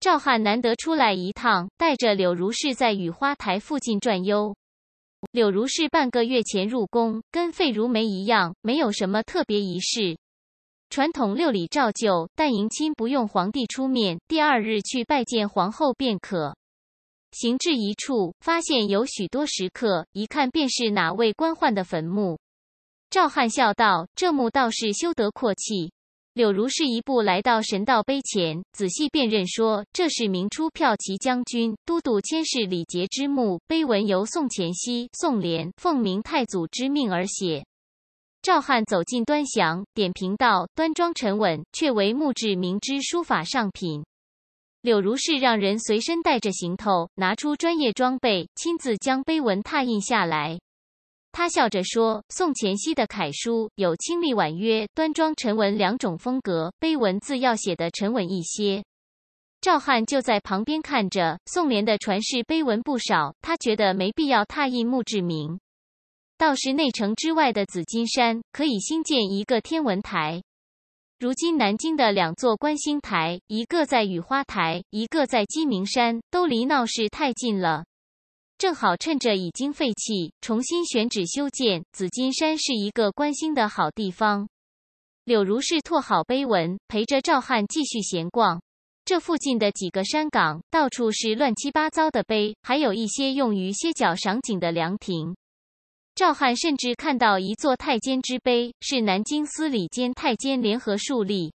赵汉难得出来一趟，带着柳如是在雨花台附近转悠。柳如是半个月前入宫，跟费如梅一样，没有什么特别仪式，传统六礼照旧，但迎亲不用皇帝出面，第二日去拜见皇后便可。行至一处，发现有许多石刻，一看便是哪位官宦的坟墓。赵汉笑道：“这墓倒是修得阔气。”柳如是一步来到神道碑前，仔细辨认，说：“这是明初骠骑将军、都督千世李杰之墓。碑文由宋乾熙、宋濂奉明太祖之命而写。”赵汉走近端详，点评道：“端庄沉稳，却为墓志铭之书法上品。”柳如是让人随身带着行头，拿出专业装备，亲自将碑文拓印下来。他笑着说：“宋乾熙的楷书有清丽婉约、端庄沉稳两种风格，碑文字要写得沉稳一些。”赵翰就在旁边看着。宋濂的传世碑文不少，他觉得没必要拓印墓志铭，倒是内城之外的紫金山可以新建一个天文台。如今南京的两座观星台，一个在雨花台，一个在鸡鸣山，都离闹市太近了。正好趁着已经废弃，重新选址修建紫金山是一个观星的好地方。柳如是拓好碑文，陪着赵汉继续闲逛。这附近的几个山岗到处是乱七八糟的碑，还有一些用于歇脚赏景的凉亭。赵汉甚至看到一座太监之碑，是南京司礼监太监联合树立。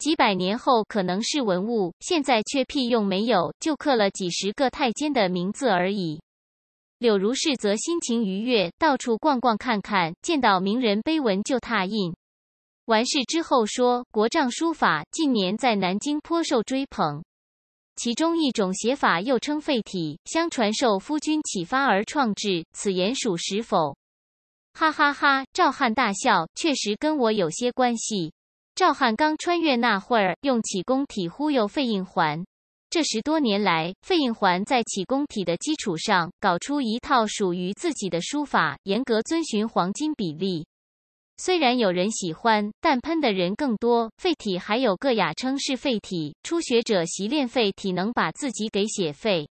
几百年后可能是文物，现在却屁用没有，就刻了几十个太监的名字而已。柳如是则心情愉悦，到处逛逛看看，见到名人碑文就拓印。完事之后说：“国丈书法近年在南京颇受追捧，其中一种写法又称废体，相传受夫君启发而创制，此言属实否？”哈哈哈，赵汉大笑，确实跟我有些关系。赵汉刚穿越那会儿，用启功体忽悠费应环。这十多年来，费应环在启功体的基础上，搞出一套属于自己的书法，严格遵循黄金比例。虽然有人喜欢，但喷的人更多。废体还有个雅称是“废体”，初学者习练废体，能把自己给写废。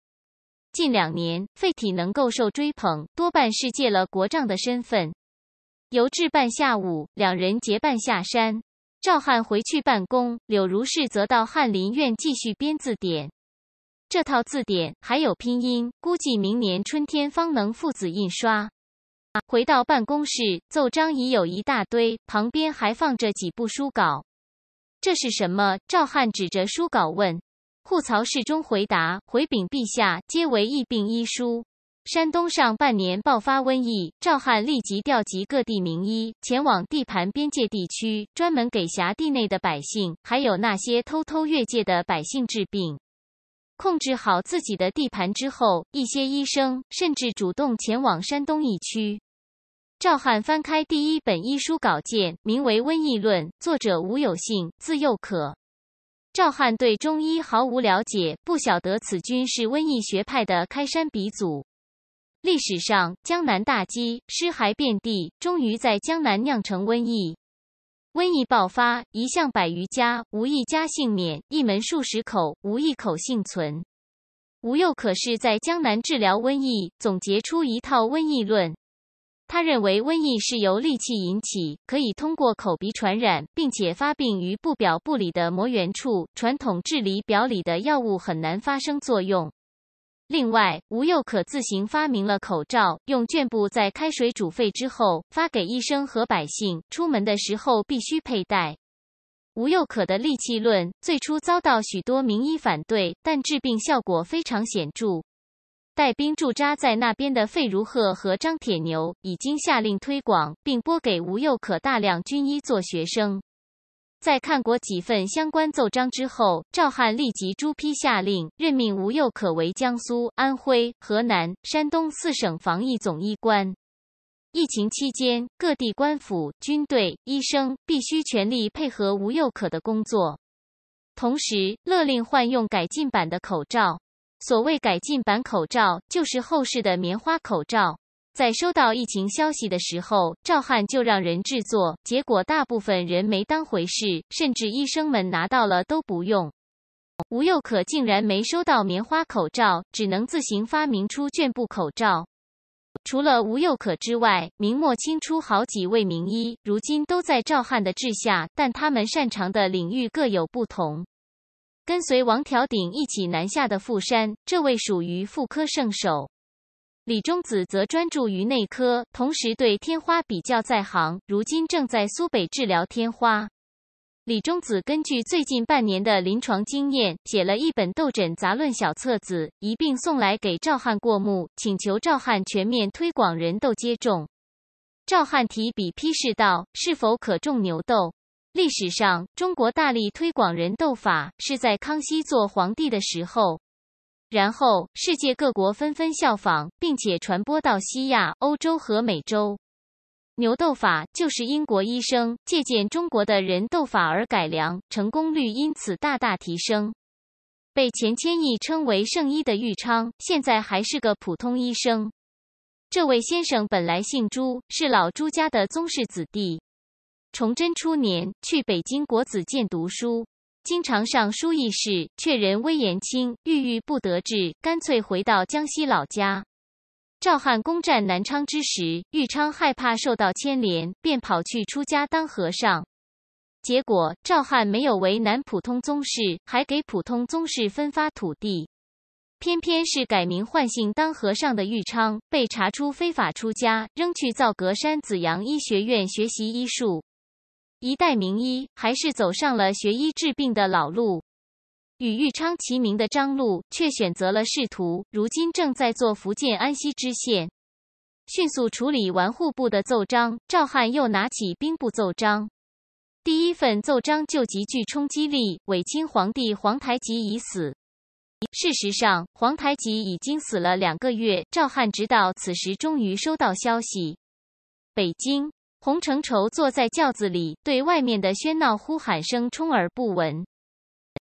近两年，废体能够受追捧，多半是借了国丈的身份。由至半下午，两人结伴下山。赵汉回去办公，柳如是则到翰林院继续编字典。这套字典还有拼音，估计明年春天方能父子印刷。回到办公室，奏章已有一大堆，旁边还放着几部书稿。这是什么？赵汉指着书稿问。户曹侍中回答：回禀陛下，皆为疫病医书。山东上半年爆发瘟疫，赵汉立即调集各地名医前往地盘边界地区，专门给辖地内的百姓，还有那些偷偷越界的百姓治病。控制好自己的地盘之后，一些医生甚至主动前往山东疫区。赵汉翻开第一本医书稿件，名为《瘟疫论》，作者吴有信，字幼可。赵汉对中医毫无了解，不晓得此君是瘟疫学派的开山鼻祖。历史上江南大饥，尸骸遍地，终于在江南酿成瘟疫。瘟疫爆发，一向百余家无一家幸免，一门数十口无一口幸存。吴又可是在江南治疗瘟疫，总结出一套瘟疫论。他认为瘟疫是由戾气引起，可以通过口鼻传染，并且发病于不表不里的膜源处，传统治理表里的药物很难发生作用。另外，吴又可自行发明了口罩，用绢布在开水煮沸之后发给医生和百姓，出门的时候必须佩戴。吴又可的利器论最初遭到许多名医反对，但治病效果非常显著。带兵驻扎在那边的费如鹤和张铁牛已经下令推广，并拨给吴又可大量军医做学生。在看过几份相关奏章之后，赵汉立即朱批下令，任命吴又可为江苏、安徽、河南、山东四省防疫总医官。疫情期间，各地官府、军队、医生必须全力配合吴又可的工作，同时勒令换用改进版的口罩。所谓改进版口罩，就是后世的棉花口罩。在收到疫情消息的时候，赵汉就让人制作，结果大部分人没当回事，甚至医生们拿到了都不用。吴又可竟然没收到棉花口罩，只能自行发明出绢布口罩。除了吴又可之外，明末清初好几位名医，如今都在赵汉的治下，但他们擅长的领域各有不同。跟随王条鼎一起南下的傅山，这位属于妇科圣手。李中子则专注于内科，同时对天花比较在行，如今正在苏北治疗天花。李中子根据最近半年的临床经验，写了一本《痘疹杂论》小册子，一并送来给赵汉过目，请求赵汉全面推广人痘接种。赵汉提笔批示道：“是否可种牛痘？历史上，中国大力推广人痘法是在康熙做皇帝的时候。”然后，世界各国纷纷效仿，并且传播到西亚、欧洲和美洲。牛痘法就是英国医生借鉴中国的人痘法而改良，成功率因此大大提升。被钱谦益称为圣医的玉昌，现在还是个普通医生。这位先生本来姓朱，是老朱家的宗室子弟。崇祯初年，去北京国子监读书。经常上书议事，却人微言轻，郁郁不得志，干脆回到江西老家。赵汉攻占南昌之时，玉昌害怕受到牵连，便跑去出家当和尚。结果赵汉没有为难普通宗室，还给普通宗室分发土地，偏偏是改名换姓当和尚的玉昌被查出非法出家，扔去造阁山紫阳医学院学习医术。一代名医还是走上了学医治病的老路，与玉昌齐名的张璐却选择了仕途，如今正在做福建安溪知县。迅速处理完户部的奏章，赵汉又拿起兵部奏章。第一份奏章就极具冲击力：，伪清皇帝皇太极已死。事实上，皇太极已经死了两个月，赵汉直到此时终于收到消息。北京。洪承畴坐在轿子里，对外面的喧闹呼喊声充耳不闻。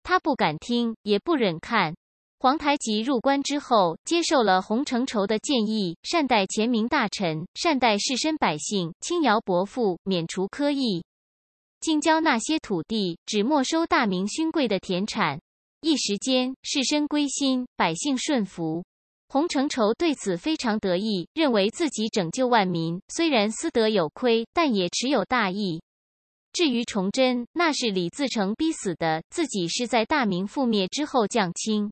他不敢听，也不忍看。皇太极入关之后，接受了洪承畴的建议，善待前明大臣，善待士绅百姓，轻徭薄赋，免除苛役。京郊那些土地只没收大明勋贵的田产，一时间士绅归心，百姓顺服。洪承畴对此非常得意，认为自己拯救万民，虽然私德有亏，但也持有大义。至于崇祯，那是李自成逼死的，自己是在大明覆灭之后降清，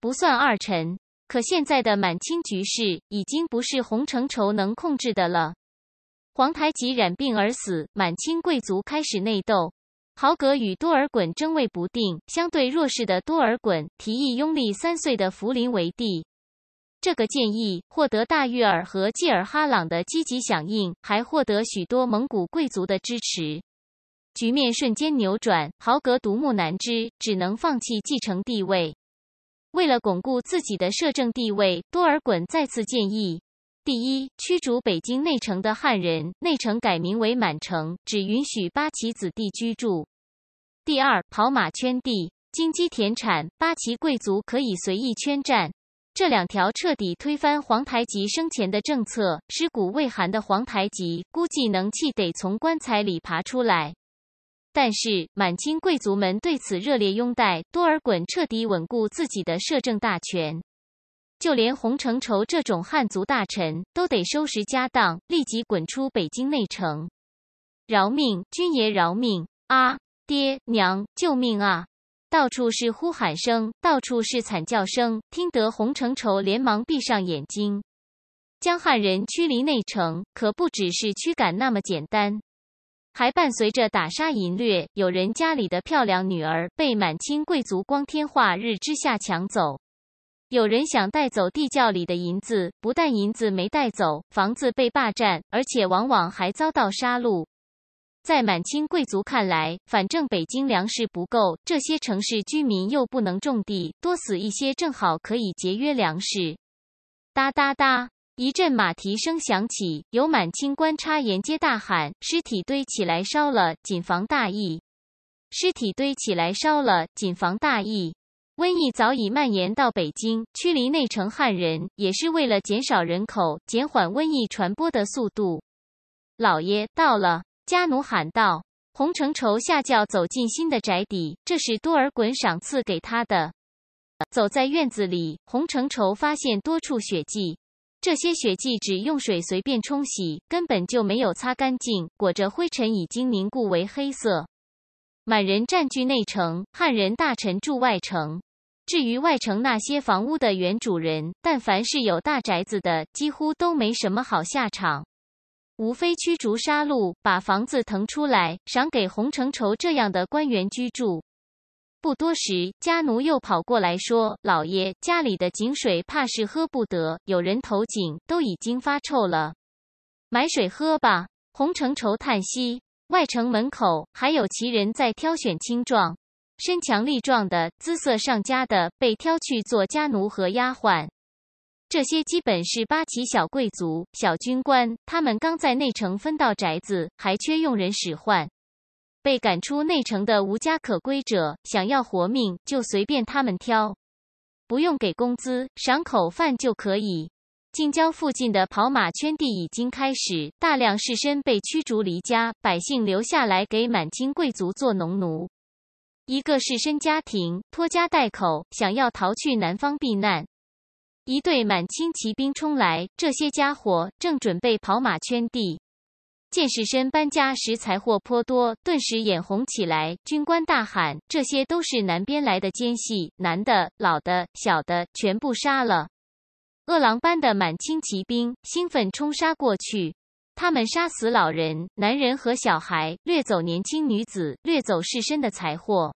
不算二臣。可现在的满清局势已经不是洪承畴能控制的了。皇太极染病而死，满清贵族开始内斗，豪格与多尔衮争位不定。相对弱势的多尔衮提议拥立三岁的福临为帝。这个建议获得大玉儿和济尔哈朗的积极响应，还获得许多蒙古贵族的支持，局面瞬间扭转。豪格独木难支，只能放弃继承地位。为了巩固自己的摄政地位，多尔衮再次建议：第一，驱逐北京内城的汉人，内城改名为满城，只允许八旗子弟居住；第二，跑马圈地，金鸡田产，八旗贵族可以随意圈占。这两条彻底推翻皇太极生前的政策，尸骨未寒的皇太极估计能气得从棺材里爬出来。但是满清贵族们对此热烈拥戴，多尔衮彻底稳固自己的摄政大权。就连洪承畴这种汉族大臣都得收拾家当，立即滚出北京内城。饶命，军爷饶命啊！爹娘，救命啊！到处是呼喊声，到处是惨叫声。听得洪承畴连忙闭上眼睛。江汉人驱离内城，可不只是驱赶那么简单，还伴随着打杀淫掠。有人家里的漂亮女儿被满清贵族光天化日之下抢走；有人想带走地窖里的银子，不但银子没带走，房子被霸占，而且往往还遭到杀戮。在满清贵族看来，反正北京粮食不够，这些城市居民又不能种地，多死一些正好可以节约粮食。哒哒哒，一阵马蹄声响起，有满清官差沿街大喊：“尸体堆起来烧了，谨防大疫！”尸体堆起来烧了，谨防大疫。瘟疫早已蔓延到北京，驱离内城汉人也是为了减少人口，减缓瘟疫传播的速度。老爷到了。家奴喊道：“洪承畴下轿走进新的宅邸，这是多尔衮赏赐给他的。”走在院子里，洪承畴发现多处血迹，这些血迹只用水随便冲洗，根本就没有擦干净，裹着灰尘已经凝固为黑色。满人占据内城，汉人大臣住外城。至于外城那些房屋的原主人，但凡是有大宅子的，几乎都没什么好下场。无非驱逐杀戮，把房子腾出来，赏给洪承畴这样的官员居住。不多时，家奴又跑过来说：“老爷，家里的井水怕是喝不得，有人投井，都已经发臭了。买水喝吧。”洪承畴叹息：“外城门口还有其人在挑选青壮，身强力壮的、姿色上佳的被挑去做家奴和丫鬟。”这些基本是八旗小贵族、小军官，他们刚在内城分到宅子，还缺佣人使唤。被赶出内城的无家可归者，想要活命就随便他们挑，不用给工资，赏口饭就可以。近郊附近的跑马圈地已经开始，大量士绅被驱逐离家，百姓留下来给满清贵族做农奴。一个士绅家庭拖家带口，想要逃去南方避难。一队满清骑兵冲来，这些家伙正准备跑马圈地。见士绅搬家时财货颇多，顿时眼红起来。军官大喊：“这些都是南边来的奸细，男的、老的、小的，全部杀了！”饿狼般的满清骑兵兴奋冲杀过去，他们杀死老人、男人和小孩，掠走年轻女子，掠走士绅的财货。